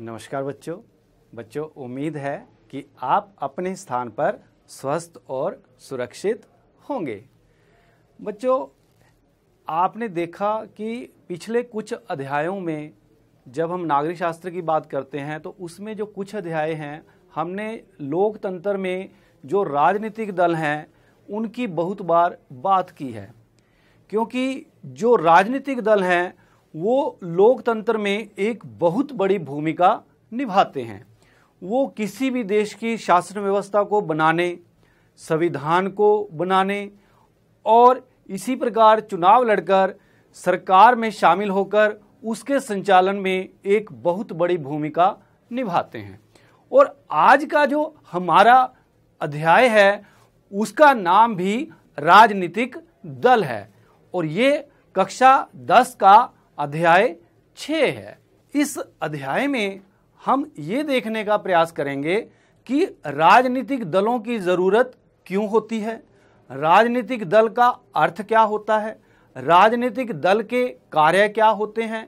नमस्कार बच्चों बच्चों उम्मीद है कि आप अपने स्थान पर स्वस्थ और सुरक्षित होंगे बच्चों आपने देखा कि पिछले कुछ अध्यायों में जब हम नागरिक शास्त्र की बात करते हैं तो उसमें जो कुछ अध्याय हैं हमने लोकतंत्र में जो राजनीतिक दल हैं उनकी बहुत बार बात की है क्योंकि जो राजनीतिक दल हैं वो लोकतंत्र में एक बहुत बड़ी भूमिका निभाते हैं वो किसी भी देश की शासन व्यवस्था को बनाने संविधान को बनाने और इसी प्रकार चुनाव लड़कर सरकार में शामिल होकर उसके संचालन में एक बहुत बड़ी भूमिका निभाते हैं और आज का जो हमारा अध्याय है उसका नाम भी राजनीतिक दल है और ये कक्षा दस का अध्याय छ है इस अध्याय में हम ये देखने का प्रयास करेंगे कि राजनीतिक दलों की ज़रूरत क्यों होती है राजनीतिक दल का अर्थ क्या होता है राजनीतिक दल के कार्य क्या होते हैं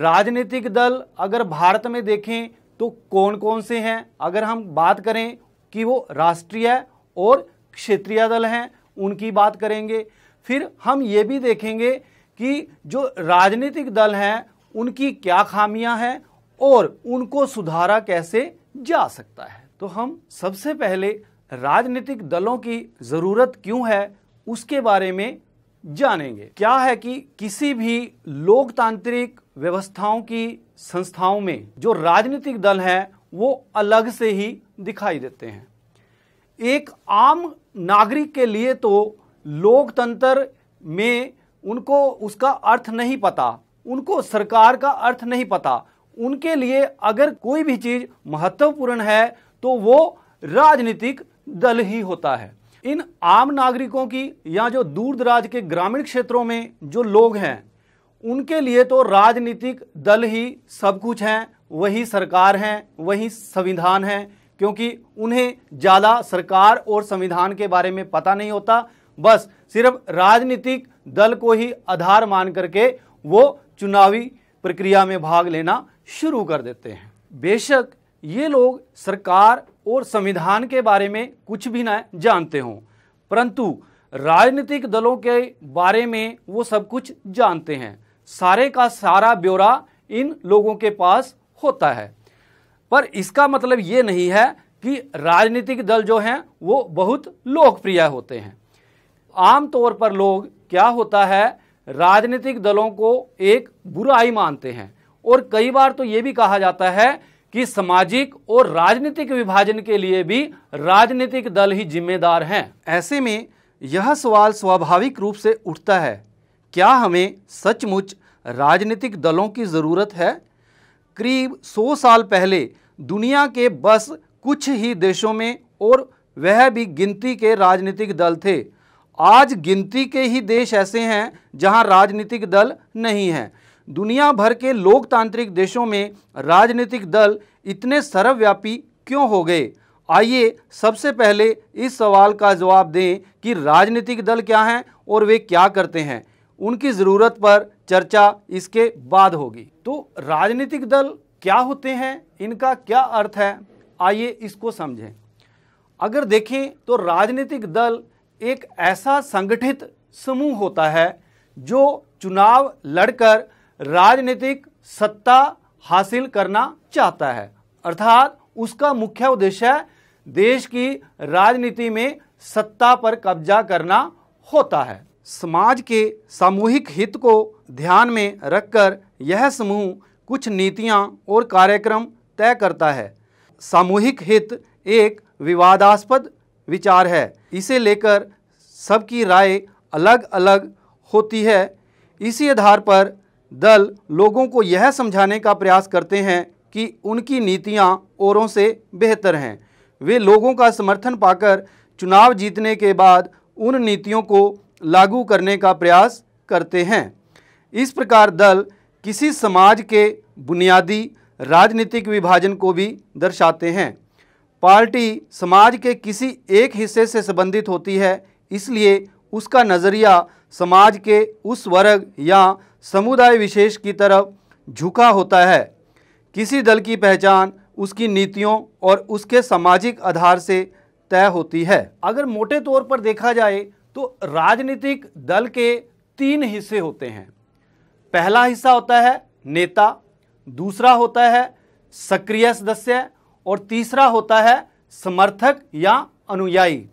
राजनीतिक दल अगर भारत में देखें तो कौन कौन से हैं अगर हम बात करें कि वो राष्ट्रीय और क्षेत्रीय दल हैं उनकी बात करेंगे फिर हम ये भी देखेंगे कि जो राजनीतिक दल हैं उनकी क्या खामियां हैं और उनको सुधारा कैसे जा सकता है तो हम सबसे पहले राजनीतिक दलों की ज़रूरत क्यों है उसके बारे में जानेंगे क्या है कि किसी भी लोकतांत्रिक व्यवस्थाओं की संस्थाओं में जो राजनीतिक दल हैं वो अलग से ही दिखाई देते हैं एक आम नागरिक के लिए तो लोकतंत्र में उनको उसका अर्थ नहीं पता उनको सरकार का अर्थ नहीं पता उनके लिए अगर कोई भी चीज़ महत्वपूर्ण है तो वो राजनीतिक दल ही होता है इन आम नागरिकों की या जो दूर दराज के ग्रामीण क्षेत्रों में जो लोग हैं उनके लिए तो राजनीतिक दल ही सब कुछ हैं वही सरकार हैं वही संविधान हैं क्योंकि उन्हें ज़्यादा सरकार और संविधान के बारे में पता नहीं होता बस सिर्फ राजनीतिक दल को ही आधार मान करके वो चुनावी प्रक्रिया में भाग लेना शुरू कर देते हैं बेशक ये लोग सरकार और संविधान के बारे में कुछ भी ना जानते हों परंतु राजनीतिक दलों के बारे में वो सब कुछ जानते हैं सारे का सारा ब्यौरा इन लोगों के पास होता है पर इसका मतलब ये नहीं है कि राजनीतिक दल जो हैं वो बहुत लोकप्रिय होते हैं आमतौर पर लोग क्या होता है राजनीतिक दलों को एक बुराई मानते हैं और कई बार तो ये भी कहा जाता है कि सामाजिक और राजनीतिक विभाजन के लिए भी राजनीतिक दल ही जिम्मेदार हैं ऐसे में यह सवाल स्वाभाविक रूप से उठता है क्या हमें सचमुच राजनीतिक दलों की ज़रूरत है करीब 100 साल पहले दुनिया के बस कुछ ही देशों में और वह भी गिनती के राजनीतिक दल थे आज गिनती के ही देश ऐसे हैं जहां राजनीतिक दल नहीं हैं दुनिया भर के लोकतांत्रिक देशों में राजनीतिक दल इतने सर्वव्यापी क्यों हो गए आइए सबसे पहले इस सवाल का जवाब दें कि राजनीतिक दल क्या हैं और वे क्या करते हैं उनकी ज़रूरत पर चर्चा इसके बाद होगी तो राजनीतिक दल क्या होते हैं इनका क्या अर्थ है आइए इसको समझें अगर देखें तो राजनीतिक दल एक ऐसा संगठित समूह होता है जो चुनाव लड़कर राजनीतिक सत्ता हासिल करना चाहता है अर्थात उसका मुख्य उद्देश्य देश की राजनीति में सत्ता पर कब्जा करना होता है समाज के सामूहिक हित को ध्यान में रखकर यह समूह कुछ नीतियां और कार्यक्रम तय करता है सामूहिक हित एक विवादास्पद विचार है इसे लेकर सबकी राय अलग अलग होती है इसी आधार पर दल लोगों को यह समझाने का प्रयास करते हैं कि उनकी नीतियां औरों से बेहतर हैं वे लोगों का समर्थन पाकर चुनाव जीतने के बाद उन नीतियों को लागू करने का प्रयास करते हैं इस प्रकार दल किसी समाज के बुनियादी राजनीतिक विभाजन को भी दर्शाते हैं पार्टी समाज के किसी एक हिस्से से संबंधित होती है इसलिए उसका नज़रिया समाज के उस वर्ग या समुदाय विशेष की तरफ झुका होता है किसी दल की पहचान उसकी नीतियों और उसके सामाजिक आधार से तय होती है अगर मोटे तौर पर देखा जाए तो राजनीतिक दल के तीन हिस्से होते हैं पहला हिस्सा होता है नेता दूसरा होता है सक्रिय सदस्य और तीसरा होता है समर्थक या अनुयायी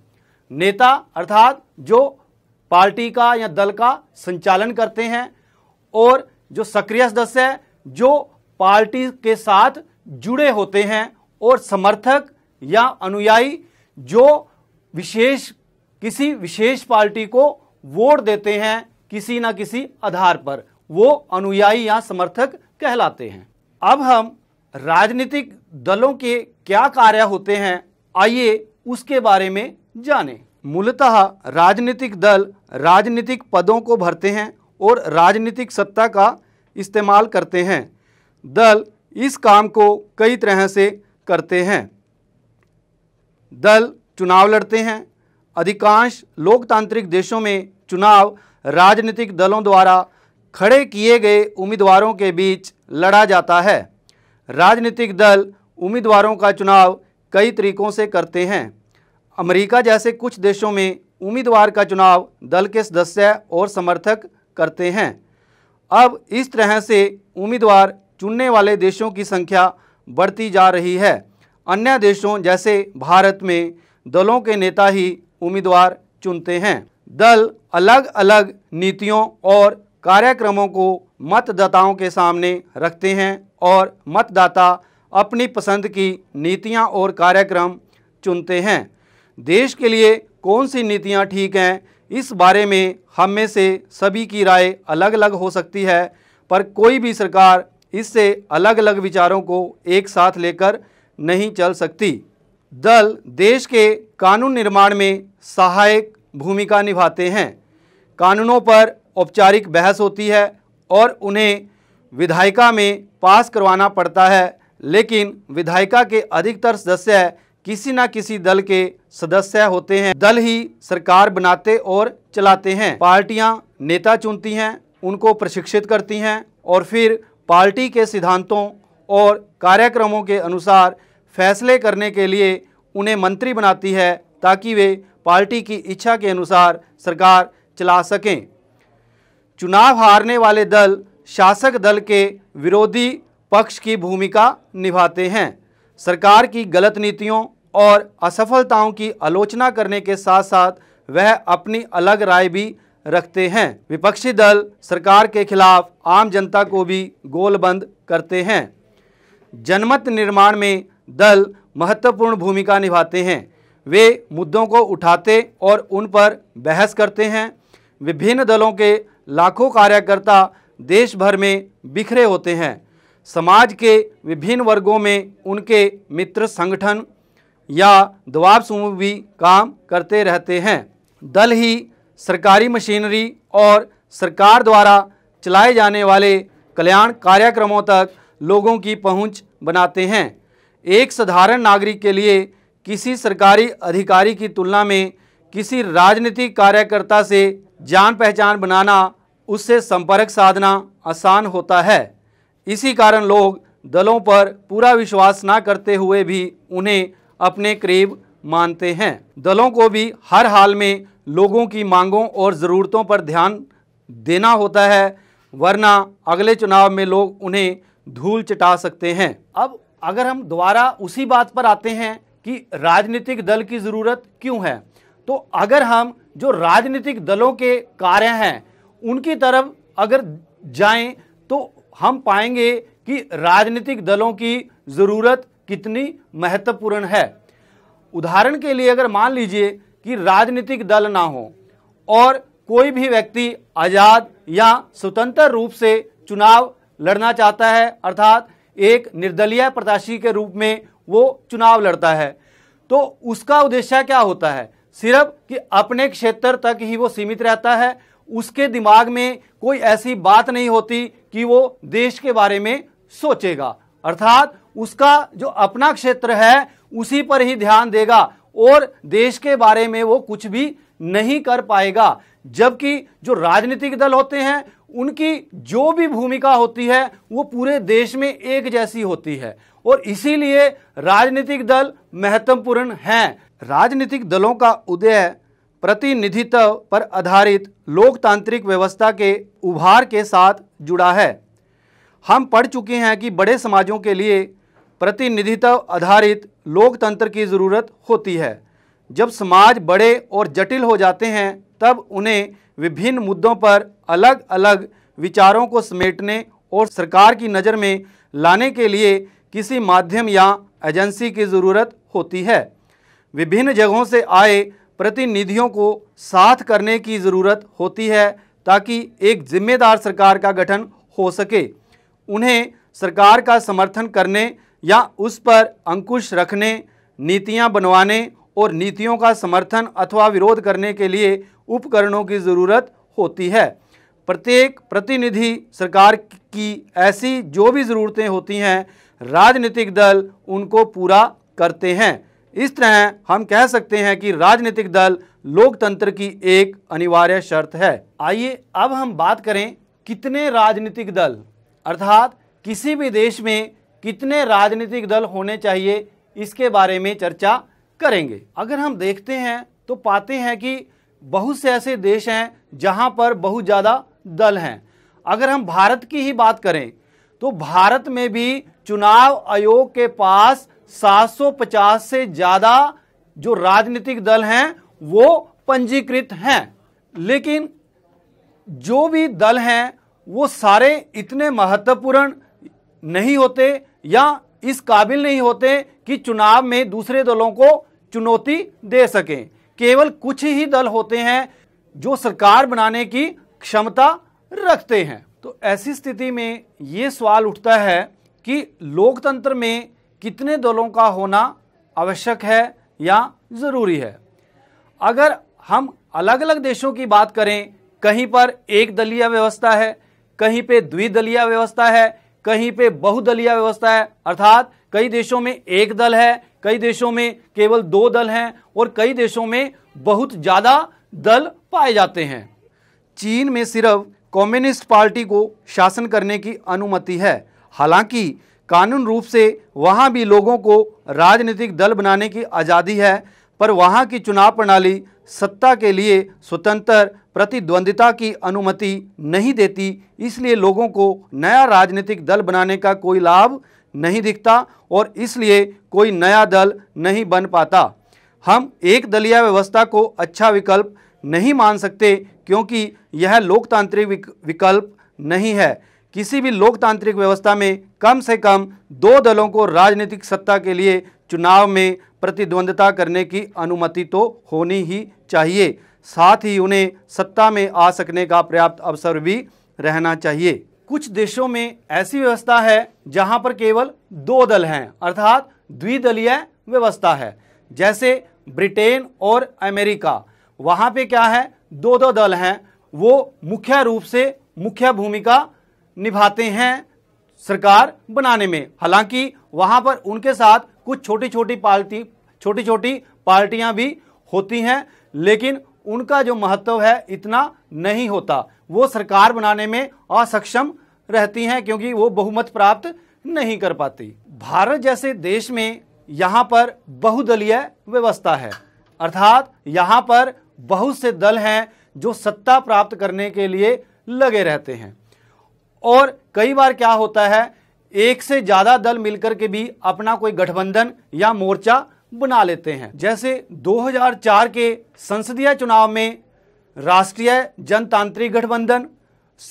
नेता अर्थात जो पार्टी का या दल का संचालन करते हैं और जो सक्रिय सदस्य है जो पार्टी के साथ जुड़े होते हैं और समर्थक या अनुयायी जो विशेष किसी विशेष पार्टी को वोट देते हैं किसी ना किसी आधार पर वो अनुयायी या समर्थक कहलाते हैं अब हम राजनीतिक दलों के क्या कार्य होते हैं आइए उसके बारे में जानें मूलतः राजनीतिक दल राजनीतिक पदों को भरते हैं और राजनीतिक सत्ता का इस्तेमाल करते हैं दल इस काम को कई तरह से करते हैं दल चुनाव लड़ते हैं अधिकांश लोकतांत्रिक देशों में चुनाव राजनीतिक दलों द्वारा खड़े किए गए उम्मीदवारों के बीच लड़ा जाता है राजनीतिक दल उम्मीदवारों का चुनाव कई तरीकों से करते हैं अमेरिका जैसे कुछ देशों में उम्मीदवार का चुनाव दल के सदस्य और समर्थक करते हैं अब इस तरह से उम्मीदवार चुनने वाले देशों की संख्या बढ़ती जा रही है अन्य देशों जैसे भारत में दलों के नेता ही उम्मीदवार चुनते हैं दल अलग अलग नीतियों और कार्यक्रमों को मतदाताओं के सामने रखते हैं और मतदाता अपनी पसंद की नीतियां और कार्यक्रम चुनते हैं देश के लिए कौन सी नीतियां ठीक हैं इस बारे में हम में से सभी की राय अलग अलग हो सकती है पर कोई भी सरकार इससे अलग अलग विचारों को एक साथ लेकर नहीं चल सकती दल देश के कानून निर्माण में सहायक भूमिका निभाते हैं कानूनों पर औपचारिक बहस होती है और उन्हें विधायिका में पास करवाना पड़ता है लेकिन विधायिका के अधिकतर सदस्य किसी न किसी दल के सदस्य होते हैं दल ही सरकार बनाते और चलाते हैं पार्टियां नेता चुनती हैं उनको प्रशिक्षित करती हैं और फिर पार्टी के सिद्धांतों और कार्यक्रमों के अनुसार फैसले करने के लिए उन्हें मंत्री बनाती है ताकि वे पार्टी की इच्छा के अनुसार सरकार चला सकें चुनाव हारने वाले दल शासक दल के विरोधी पक्ष की भूमिका निभाते हैं सरकार की गलत नीतियों और असफलताओं की आलोचना करने के साथ साथ वह अपनी अलग राय भी रखते हैं विपक्षी दल सरकार के खिलाफ आम जनता को भी गोलबंद करते हैं जनमत निर्माण में दल महत्वपूर्ण भूमिका निभाते हैं वे मुद्दों को उठाते और उन पर बहस करते हैं विभिन्न दलों के लाखों कार्यकर्ता देश भर में बिखरे होते हैं समाज के विभिन्न वर्गों में उनके मित्र संगठन या दबाव समूह भी काम करते रहते हैं दल ही सरकारी मशीनरी और सरकार द्वारा चलाए जाने वाले कल्याण कार्यक्रमों तक लोगों की पहुंच बनाते हैं एक साधारण नागरिक के लिए किसी सरकारी अधिकारी की तुलना में किसी राजनीतिक कार्यकर्ता से जान पहचान बनाना उससे संपर्क साधना आसान होता है इसी कारण लोग दलों पर पूरा विश्वास ना करते हुए भी उन्हें अपने करीब मानते हैं दलों को भी हर हाल में लोगों की मांगों और ज़रूरतों पर ध्यान देना होता है वरना अगले चुनाव में लोग उन्हें धूल चटा सकते हैं अब अगर हम दोबारा उसी बात पर आते हैं कि राजनीतिक दल की ज़रूरत क्यों है तो अगर हम जो राजनीतिक दलों के कार्य हैं उनकी तरफ अगर जाएं तो हम पाएंगे कि राजनीतिक दलों की ज़रूरत कितनी महत्वपूर्ण है उदाहरण के लिए अगर मान लीजिए कि राजनीतिक दल ना हो और कोई भी व्यक्ति आज़ाद या स्वतंत्र रूप से चुनाव लड़ना चाहता है अर्थात एक निर्दलीय प्रत्याशी के रूप में वो चुनाव लड़ता है तो उसका उद्देश्य क्या होता है सिर्फ कि अपने क्षेत्र तक ही वो सीमित रहता है उसके दिमाग में कोई ऐसी बात नहीं होती कि वो देश के बारे में सोचेगा अर्थात उसका जो अपना क्षेत्र है उसी पर ही ध्यान देगा और देश के बारे में वो कुछ भी नहीं कर पाएगा जबकि जो राजनीतिक दल होते हैं उनकी जो भी भूमिका होती है वो पूरे देश में एक जैसी होती है और इसीलिए राजनीतिक दल महत्वपूर्ण हैं राजनीतिक दलों का उदय प्रतिनिधित्व पर आधारित लोकतांत्रिक व्यवस्था के उभार के साथ जुड़ा है हम पढ़ चुके हैं कि बड़े समाजों के लिए प्रतिनिधित्व आधारित लोकतंत्र की ज़रूरत होती है जब समाज बड़े और जटिल हो जाते हैं तब उन्हें विभिन्न मुद्दों पर अलग अलग विचारों को समेटने और सरकार की नज़र में लाने के लिए किसी माध्यम या एजेंसी की ज़रूरत होती है विभिन्न जगहों से आए प्रतिनिधियों को साथ करने की ज़रूरत होती है ताकि एक जिम्मेदार सरकार का गठन हो सके उन्हें सरकार का समर्थन करने या उस पर अंकुश रखने नीतियां बनवाने और नीतियों का समर्थन अथवा विरोध करने के लिए उपकरणों की ज़रूरत होती है प्रत्येक प्रतिनिधि सरकार की ऐसी जो भी ज़रूरतें होती हैं राजनीतिक दल उनको पूरा करते हैं इस तरह हम कह सकते हैं कि राजनीतिक दल लोकतंत्र की एक अनिवार्य शर्त है आइए अब हम बात करें कितने राजनीतिक दल अर्थात किसी भी देश में कितने राजनीतिक दल होने चाहिए इसके बारे में चर्चा करेंगे अगर हम देखते हैं तो पाते हैं कि बहुत से ऐसे देश हैं जहां पर बहुत ज़्यादा दल हैं अगर हम भारत की ही बात करें तो भारत में भी चुनाव आयोग के पास 750 से ज्यादा जो राजनीतिक दल हैं वो पंजीकृत हैं लेकिन जो भी दल हैं वो सारे इतने महत्वपूर्ण नहीं होते या इस काबिल नहीं होते कि चुनाव में दूसरे दलों को चुनौती दे सकें केवल कुछ ही दल होते हैं जो सरकार बनाने की क्षमता रखते हैं तो ऐसी स्थिति में ये सवाल उठता है कि लोकतंत्र में कितने दलों का होना आवश्यक है या ज़रूरी है अगर हम अलग अलग देशों की बात करें कहीं पर एक दलीय व्यवस्था है कहीं पे द्विदलीय व्यवस्था है कहीं पे बहुदलीय व्यवस्था है अर्थात कई देशों में एक दल है कई देशों में केवल दो दल हैं और कई देशों में बहुत ज़्यादा दल पाए जाते हैं चीन में सिर्फ कम्युनिस्ट पार्टी को शासन करने की अनुमति है हालांकि कानून रूप से वहाँ भी लोगों को राजनीतिक दल बनाने की आज़ादी है पर वहाँ की चुनाव प्रणाली सत्ता के लिए स्वतंत्र प्रतिद्वंदिता की अनुमति नहीं देती इसलिए लोगों को नया राजनीतिक दल बनाने का कोई लाभ नहीं दिखता और इसलिए कोई नया दल नहीं बन पाता हम एक दलिया व्यवस्था को अच्छा विकल्प नहीं मान सकते क्योंकि यह लोकतांत्रिक विकल्प नहीं है किसी भी लोकतांत्रिक व्यवस्था में कम से कम दो दलों को राजनीतिक सत्ता के लिए चुनाव में प्रतिद्वंदता करने की अनुमति तो होनी ही चाहिए साथ ही उन्हें सत्ता में आ सकने का पर्याप्त अवसर भी रहना चाहिए कुछ देशों में ऐसी व्यवस्था है जहां पर केवल दो दल हैं अर्थात द्विदलीय व्यवस्था है जैसे ब्रिटेन और अमेरिका वहां पे क्या है दो दो दल हैं वो मुख्य रूप से मुख्य भूमिका निभाते हैं सरकार बनाने में हालांकि वहां पर उनके साथ कुछ छोटी छोटी पार्टी छोटी छोटी पार्टियां भी होती हैं लेकिन उनका जो महत्व है इतना नहीं होता वो सरकार बनाने में असक्षम रहती हैं क्योंकि वो बहुमत प्राप्त नहीं कर पाती भारत जैसे देश में यहाँ पर बहुदलीय व्यवस्था है अर्थात यहाँ पर बहुत से दल हैं जो सत्ता प्राप्त करने के लिए लगे रहते हैं और कई बार क्या होता है एक से ज्यादा दल मिलकर के भी अपना कोई गठबंधन या मोर्चा बना लेते हैं जैसे 2004 के संसदीय चुनाव में राष्ट्रीय जनतांत्रिक गठबंधन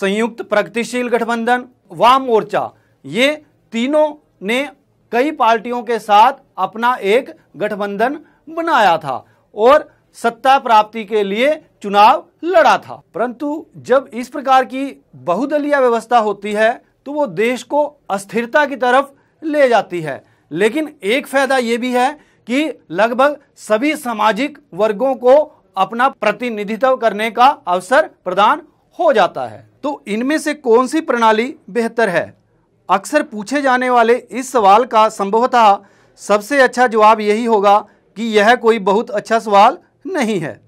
संयुक्त प्रगतिशील गठबंधन वाम मोर्चा ये तीनों ने कई पार्टियों के साथ अपना एक गठबंधन बनाया था और सत्ता प्राप्ति के लिए चुनाव लड़ा था परंतु जब इस प्रकार की बहुदलीय व्यवस्था होती है तो वो देश को अस्थिरता की तरफ ले जाती है लेकिन एक फायदा ये भी है कि लगभग सभी सामाजिक वर्गों को अपना प्रतिनिधित्व करने का अवसर प्रदान हो जाता है तो इनमें से कौन सी प्रणाली बेहतर है अक्सर पूछे जाने वाले इस सवाल का संभवतः सबसे अच्छा जवाब यही होगा कि यह कोई बहुत अच्छा सवाल नहीं है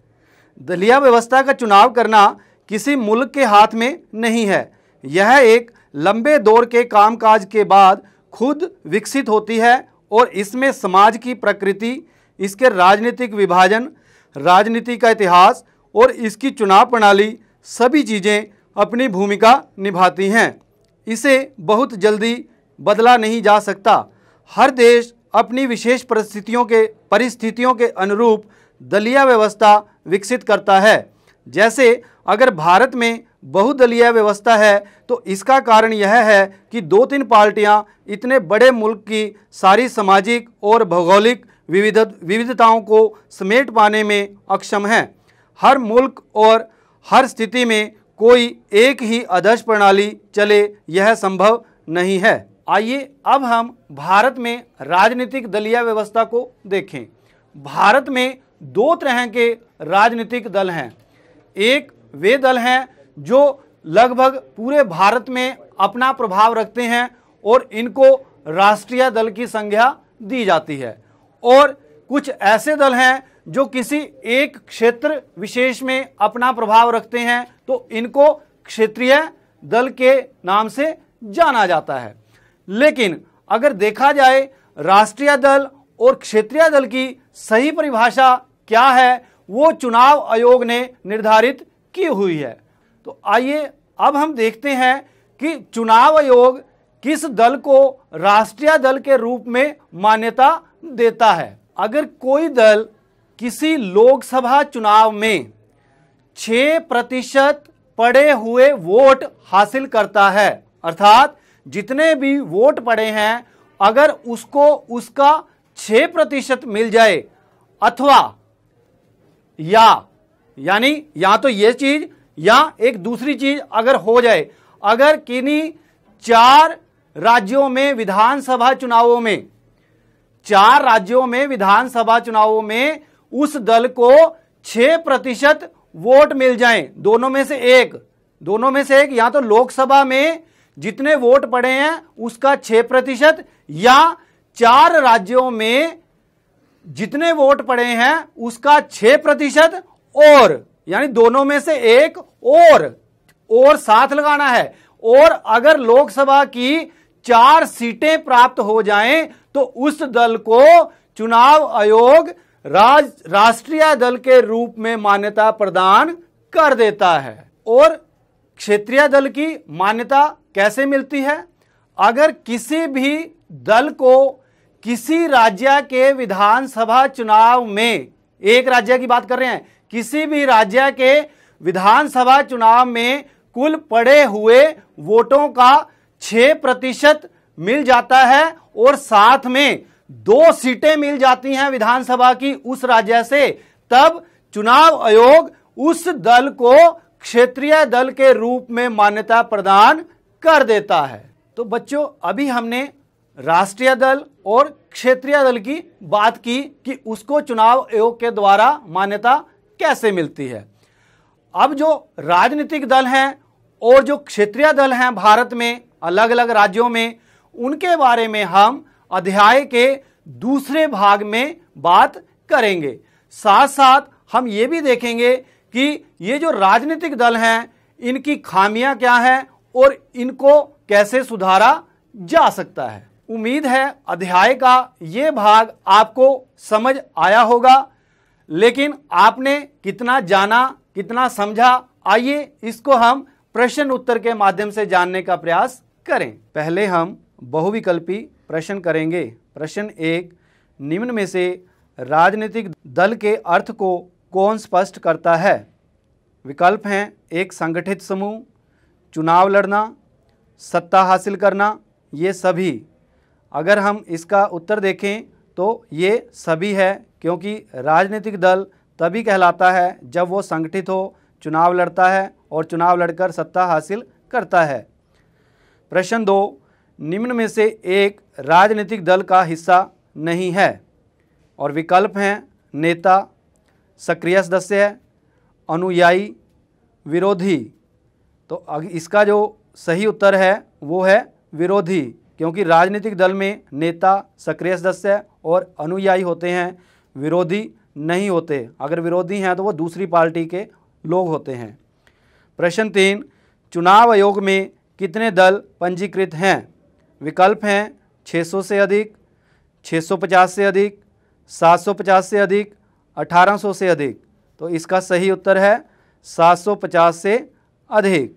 दलिया व्यवस्था का चुनाव करना किसी मुल्क के हाथ में नहीं है यह एक लंबे दौर के कामकाज के बाद खुद विकसित होती है और इसमें समाज की प्रकृति इसके राजनीतिक विभाजन राजनीति का इतिहास और इसकी चुनाव प्रणाली सभी चीज़ें अपनी भूमिका निभाती हैं इसे बहुत जल्दी बदला नहीं जा सकता हर देश अपनी विशेष परिस्थितियों के परिस्थितियों के अनुरूप दलिया व्यवस्था विकसित करता है जैसे अगर भारत में बहुदलीय व्यवस्था है तो इसका कारण यह है कि दो तीन पार्टियां इतने बड़े मुल्क की सारी सामाजिक और भौगोलिक विविध विविधताओं को समेट पाने में अक्षम हैं हर मुल्क और हर स्थिति में कोई एक ही आदर्श प्रणाली चले यह संभव नहीं है आइए अब हम भारत में राजनीतिक दलीय व्यवस्था को देखें भारत में दो तरह के राजनीतिक दल हैं एक वे दल हैं जो लगभग पूरे भारत में अपना प्रभाव रखते हैं और इनको राष्ट्रीय दल की संज्ञा दी जाती है और कुछ ऐसे दल हैं जो किसी एक क्षेत्र विशेष में अपना प्रभाव रखते हैं तो इनको क्षेत्रीय दल के नाम से जाना जाता है लेकिन अगर देखा जाए राष्ट्रीय दल और क्षेत्रीय दल की सही परिभाषा क्या है वो चुनाव आयोग ने निर्धारित की हुई है तो आइए अब हम देखते हैं कि चुनाव आयोग किस दल को राष्ट्रीय दल के रूप में मान्यता देता है अगर कोई दल किसी लोकसभा चुनाव में छ प्रतिशत पड़े हुए वोट हासिल करता है अर्थात जितने भी वोट पड़े हैं अगर उसको उसका छह प्रतिशत मिल जाए अथवा या यानी या तो ये चीज या एक दूसरी चीज अगर हो जाए अगर किन्हीं चार राज्यों में विधानसभा चुनावों में चार राज्यों में विधानसभा चुनावों में उस दल को छह प्रतिशत वोट मिल जाए दोनों में से एक दोनों में से एक या तो लोकसभा में जितने वोट पड़े हैं उसका छह प्रतिशत या चार राज्यों में जितने वोट पड़े हैं उसका छह प्रतिशत और यानी दोनों में से एक और और साथ लगाना है और अगर लोकसभा की चार सीटें प्राप्त हो जाएं तो उस दल को चुनाव आयोग राज राष्ट्रीय दल के रूप में मान्यता प्रदान कर देता है और क्षेत्रीय दल की मान्यता कैसे मिलती है अगर किसी भी दल को किसी राज्य के विधानसभा चुनाव में एक राज्य की बात कर रहे हैं किसी भी राज्य के विधानसभा चुनाव में कुल पड़े हुए वोटों का छह प्रतिशत मिल जाता है और साथ में दो सीटें मिल जाती हैं विधानसभा की उस राज्य से तब चुनाव आयोग उस दल को क्षेत्रीय दल के रूप में मान्यता प्रदान कर देता है तो बच्चों अभी हमने राष्ट्रीय दल और क्षेत्रीय दल की बात की कि उसको चुनाव आयोग के द्वारा मान्यता कैसे मिलती है अब जो राजनीतिक दल हैं और जो क्षेत्रीय दल हैं भारत में अलग अलग राज्यों में उनके बारे में हम अध्याय के दूसरे भाग में बात करेंगे साथ साथ हम ये भी देखेंगे कि ये जो राजनीतिक दल हैं इनकी खामियां क्या हैं और इनको कैसे सुधारा जा सकता है उम्मीद है अध्याय का ये भाग आपको समझ आया होगा लेकिन आपने कितना जाना कितना समझा आइए इसको हम प्रश्न उत्तर के माध्यम से जानने का प्रयास करें पहले हम बहुविकल्पी प्रश्न करेंगे प्रश्न एक निम्न में से राजनीतिक दल के अर्थ को कौन स्पष्ट करता है विकल्प हैं एक संगठित समूह चुनाव लड़ना सत्ता हासिल करना ये सभी अगर हम इसका उत्तर देखें तो ये सभी है क्योंकि राजनीतिक दल तभी कहलाता है जब वो संगठित हो चुनाव लड़ता है और चुनाव लड़कर सत्ता हासिल करता है प्रश्न दो निम्न में से एक राजनीतिक दल का हिस्सा नहीं है और विकल्प हैं नेता सक्रिय सदस्य अनुयायी विरोधी तो इसका जो सही उत्तर है वो है विरोधी क्योंकि राजनीतिक दल में नेता सक्रिय सदस्य और अनुयायी होते हैं विरोधी नहीं होते अगर विरोधी हैं तो वो दूसरी पार्टी के लोग होते हैं प्रश्न तीन चुनाव आयोग में कितने दल पंजीकृत हैं विकल्प हैं 600 से अधिक 650 से अधिक 750 से अधिक 1800 से अधिक तो इसका सही उत्तर है 750 से अधिक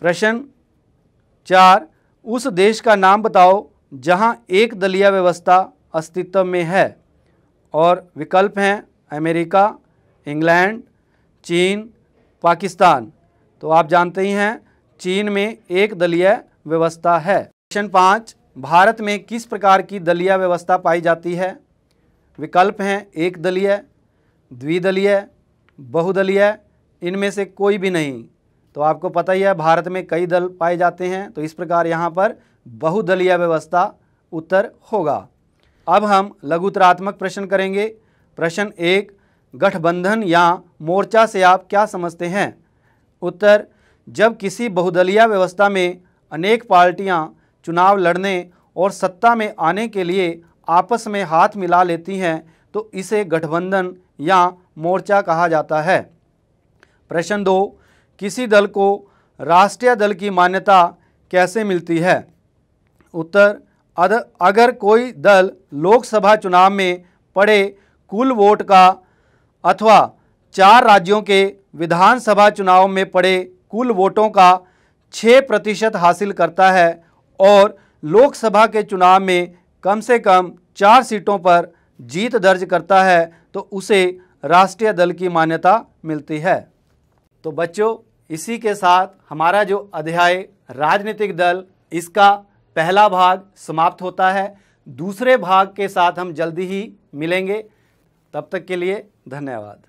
प्रश्न चार उस देश का नाम बताओ जहां एक दलिया व्यवस्था अस्तित्व में है और विकल्प हैं अमेरिका इंग्लैंड चीन पाकिस्तान तो आप जानते ही हैं चीन में एक दलीय व्यवस्था है क्वेश्चन पाँच भारत में किस प्रकार की दलिया व्यवस्था पाई जाती है विकल्प हैं एक दलीय द्विदलीय बहुदलीय इनमें से कोई भी नहीं तो आपको पता ही है भारत में कई दल पाए जाते हैं तो इस प्रकार यहाँ पर बहुदलीय व्यवस्था उत्तर होगा अब हम लघुतरात्मक प्रश्न करेंगे प्रश्न एक गठबंधन या मोर्चा से आप क्या समझते हैं उत्तर जब किसी बहुदलीय व्यवस्था में अनेक पार्टियां चुनाव लड़ने और सत्ता में आने के लिए आपस में हाथ मिला लेती हैं तो इसे गठबंधन या मोर्चा कहा जाता है प्रश्न दो किसी दल को राष्ट्रीय दल की मान्यता कैसे मिलती है उत्तर अगर कोई दल लोकसभा चुनाव में पड़े कुल वोट का अथवा चार राज्यों के विधानसभा चुनाव में पड़े कुल वोटों का छः प्रतिशत हासिल करता है और लोकसभा के चुनाव में कम से कम चार सीटों पर जीत दर्ज करता है तो उसे राष्ट्रीय दल की मान्यता मिलती है तो बच्चों इसी के साथ हमारा जो अध्याय राजनीतिक दल इसका पहला भाग समाप्त होता है दूसरे भाग के साथ हम जल्दी ही मिलेंगे तब तक के लिए धन्यवाद